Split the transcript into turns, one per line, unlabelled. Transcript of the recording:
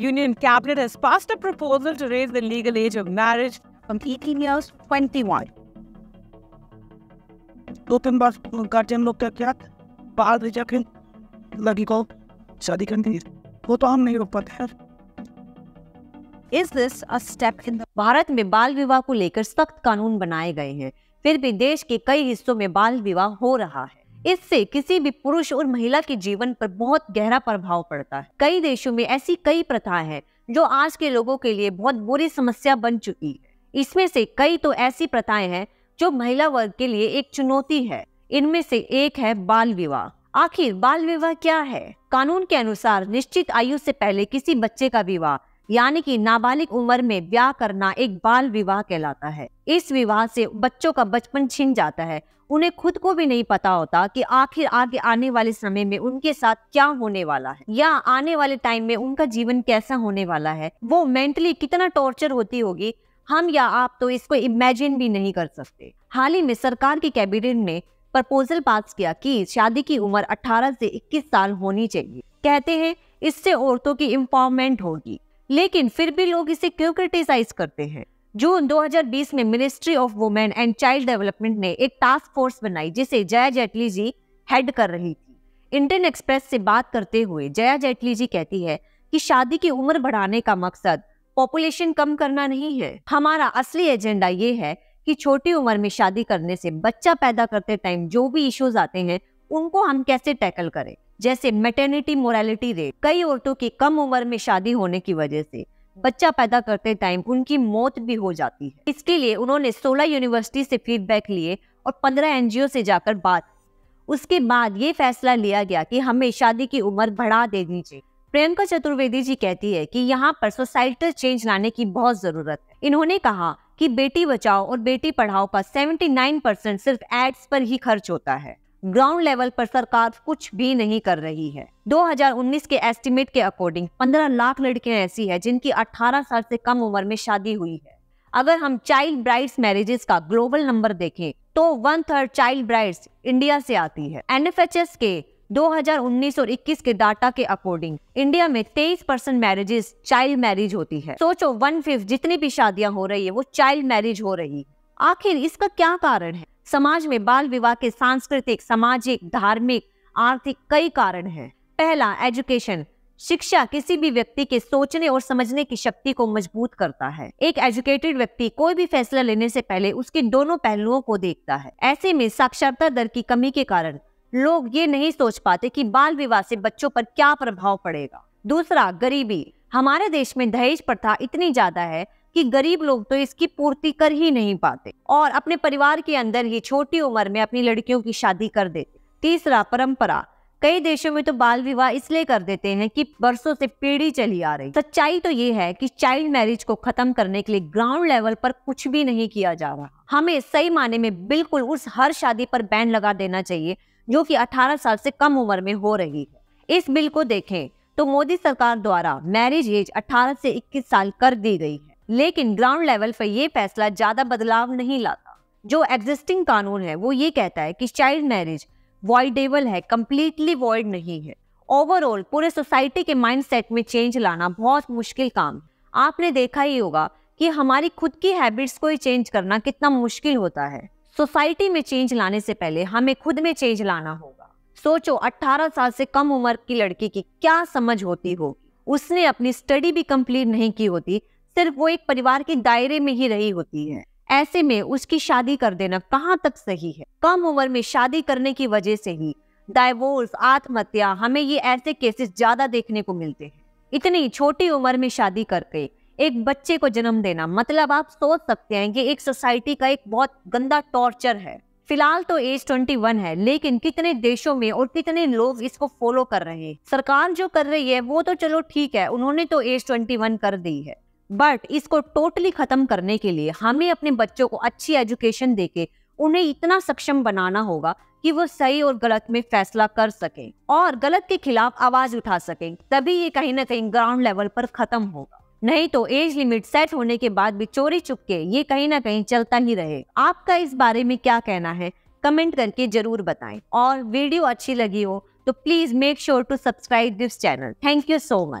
Union Cabinet has passed a proposal to raise the legal age of marriage from 18 years to 21. दो तीन बार guardian लोग क्या क्या बाहर भेजा फिर लड़की को शादी करनी वो तो हम नहीं रोक पाते हैं is this a step in Bharat में बाल विवाह को लेकर सख्त कानून बनाए गए हैं फिर भी देश के कई हिस्सों में बाल विवाह हो रहा है इससे किसी भी पुरुष और महिला के जीवन पर बहुत गहरा प्रभाव पड़ता है कई देशों में ऐसी कई प्रथाएं हैं जो आज के लोगों के लिए बहुत बुरी समस्या बन चुकी है इसमें से कई तो ऐसी प्रथाएं हैं जो महिला वर्ग के लिए एक चुनौती है इनमें से एक है बाल विवाह आखिर बाल विवाह क्या है कानून के अनुसार निश्चित आयु से पहले किसी बच्चे का विवाह यानी कि नाबालिग उम्र में ब्याह करना एक बाल विवाह कहलाता है इस विवाह से बच्चों का बचपन छिन जाता है उन्हें खुद को भी नहीं पता होता कि आखिर आगे आने वाले समय में उनके साथ क्या होने वाला है या आने वाले टाइम में उनका जीवन कैसा होने वाला है वो मेंटली कितना टॉर्चर होती होगी हम या आप तो इसको इमेजिन भी नहीं कर सकते हाल ही में सरकार की कैबिनेट ने प्रपोजल पास किया कि शादी की उम्र 18 से 21 साल होनी चाहिए कहते हैं इससे औरतों की इम्पावरमेंट होगी लेकिन फिर भी लोग इसे क्यों क्रिटिसाइज करते हैं जून 2020 में ministry of women and child development ने एक टास्क फोर्स बनाई जिसे जया जेटली जी हेड कर रही थी इंडियन एक्सप्रेस से बात करते हुए जया जेटली जी कहती है कि शादी की उम्र बढ़ाने का मकसद पॉपुलेशन कम करना नहीं है हमारा असली एजेंडा ये है कि छोटी उम्र में शादी करने से बच्चा पैदा करते टाइम जो भी इश्यूज आते हैं उनको हम कैसे टैकल करें जैसे मेटर्निटी मोरालिटी रेट कई औरतों की कम उम्र में शादी होने की वजह से बच्चा पैदा करते टाइम उनकी मौत भी हो जाती है इसके लिए उन्होंने 16 यूनिवर्सिटी से फीडबैक लिए और 15 एनजीओ से जाकर बात उसके बाद ये फैसला लिया गया कि हमें शादी की उम्र बढ़ा देनी चाहिए प्रियंका चतुर्वेदी जी कहती है कि यहाँ पर सोसाइटल चेंज लाने की बहुत जरूरत है इन्होंने कहा कि बेटी बचाओ और बेटी पढ़ाओ का 79 परसेंट सिर्फ एड्स पर ही खर्च होता है ग्राउंड लेवल पर सरकार कुछ भी नहीं कर रही है 2019 के एस्टिमेट के अकॉर्डिंग 15 लाख लड़कियां ऐसी हैं जिनकी 18 साल से कम उम्र में शादी हुई है अगर हम चाइल्ड ब्राइड्स मैरिजेस का ग्लोबल नंबर देखें तो one third child brides India से आती है एनएफएचएस के 2019 और 21 के डाटा के अकॉर्डिंग इंडिया में 23 परसेंट मैरिजेस चाइल्ड मैरिज होती है सोचो वन फिफ्थ जितनी भी शादियां हो रही है वो चाइल्ड मैरिज हो रही है आखिर इसका क्या कारण है समाज में बाल विवाह के सांस्कृतिक सामाजिक धार्मिक आर्थिक कई कारण हैं पहला एजुकेशन शिक्षा किसी भी व्यक्ति के सोचने और समझने की शक्ति को मजबूत करता है एक एजुकेटेड व्यक्ति कोई भी फैसला लेने से पहले उसके दोनों पहलुओं को देखता है ऐसे में साक्षरता दर की कमी के कारण लोग ये नहीं सोच पाते कि बाल विवाह से बच्चों पर क्या प्रभाव पड़ेगा दूसरा गरीबी हमारे देश में दहेज प्रथा इतनी ज्यादा है कि गरीब लोग तो इसकी पूर्ति कर ही नहीं पाते और अपने परिवार के अंदर ही छोटी उम्र में अपनी लड़कियों की शादी कर देते तीसरा परंपरा कई देशों में तो बाल विवाह इसलिए कर देते हैं कि बरसों से पीढ़ी चली आ रही सच्चाई तो ये है कि चाइल्ड मैरिज को खत्म करने के लिए ग्राउंड लेवल पर कुछ भी नहीं किया जा रहा हमें सही माने में बिल्कुल उस हर शादी पर बैन लगा देना चाहिए जो कि 18 साल से कम उम्र में हो रही है इस बिल को देखें तो मोदी सरकार द्वारा मैरिज एज 18 से 21 साल कर दी गई लेकिन ग्राउंड लेवल पर यह फैसला ज़्यादा बदलाव नहीं लाता जो एग्जिस्टिंग कानून है वो ये कहता है कि चाइल्ड मैरिज वॉइडेबल है कम्प्लीटली वॉइड नहीं है ओवरऑल पूरे सोसाइटी के माइंडसेट में चेंज लाना बहुत मुश्किल काम आपने देखा ही होगा कि हमारी खुद की हैबिट्स को ही चेंज करना कितना मुश्किल होता है सोसाइटी में चेंज लाने से पहले हमें खुद में चेंज लाना होगा सोचो 18 साल से कम उम्र की लड़की की क्या समझ होती होगी उसने अपनी स्टडी भी कंप्लीट नहीं की होती सिर्फ वो एक परिवार के दायरे में ही रही होती है ऐसे में उसकी शादी कर देना कहाँ तक सही है कम उम्र में शादी करने की वजह से ही डायवोर्स आत्महत्या हमें ये ऐसे केसेस ज्यादा देखने को मिलते हैं इतनी छोटी उम्र में शादी करके एक बच्चे को जन्म देना मतलब आप सोच सकते हैं कि एक सोसाइटी का एक बहुत गंदा टॉर्चर है फिलहाल तो एज 21 है लेकिन कितने देशों में और कितने लोग इसको फॉलो कर रहे हैं सरकार जो कर रही है वो तो चलो ठीक है उन्होंने तो एज 21 कर दी है बट इसको टोटली खत्म करने के लिए हमें अपने बच्चों को अच्छी एजुकेशन देके उन्हें इतना सक्षम बनाना होगा कि वो सही और गलत में फैसला कर सके और गलत के खिलाफ आवाज उठा सके तभी ये कहीं ना कहीं ग्राउंड लेवल पर खत्म होगा नहीं तो एज लिमिट सेट होने के बाद भी चोरी चुपके ये कहीं ना कहीं चलता ही रहे आपका इस बारे में क्या कहना है कमेंट करके जरूर बताएं और वीडियो अच्छी लगी हो तो please make sure to subscribe this channel thank you so much